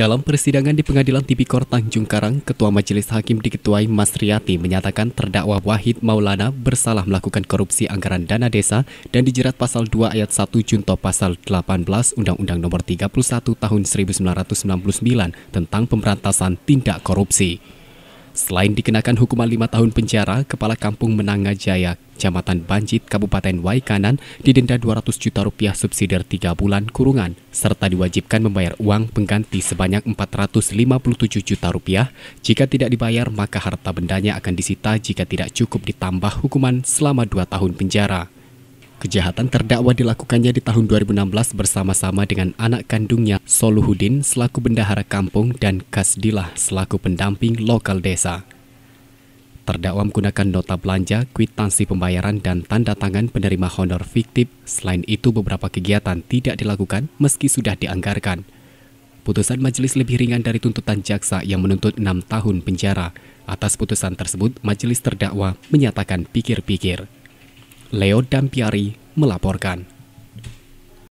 Dalam persidangan di Pengadilan Tipikor Tanjung Karang, Ketua Majelis Hakim diketuai Mas Riyati menyatakan terdakwa Wahid Maulana bersalah melakukan korupsi anggaran dana desa dan dijerat pasal 2 ayat 1 junto pasal 18 Undang-Undang Nomor 31 Tahun 1999 tentang pemberantasan tindak korupsi. Selain dikenakan hukuman lima tahun penjara, Kepala Kampung Menanga Jaya Kecamatan Banjit, Kabupaten Waikanan didenda 200 juta rupiah subsidiar 3 bulan kurungan, serta diwajibkan membayar uang pengganti sebanyak 457 juta rupiah. Jika tidak dibayar, maka harta bendanya akan disita jika tidak cukup ditambah hukuman selama 2 tahun penjara. Kejahatan terdakwa dilakukannya di tahun 2016 bersama-sama dengan anak kandungnya Soluhudin selaku bendahara kampung dan Kasdilah selaku pendamping lokal desa. Terdakwa menggunakan nota belanja, kwitansi pembayaran, dan tanda tangan penerima honor fiktif. Selain itu, beberapa kegiatan tidak dilakukan meski sudah dianggarkan. Putusan majelis lebih ringan dari tuntutan jaksa yang menuntut enam tahun penjara. Atas putusan tersebut, majelis terdakwa menyatakan pikir-pikir. Leo Dampiari melaporkan.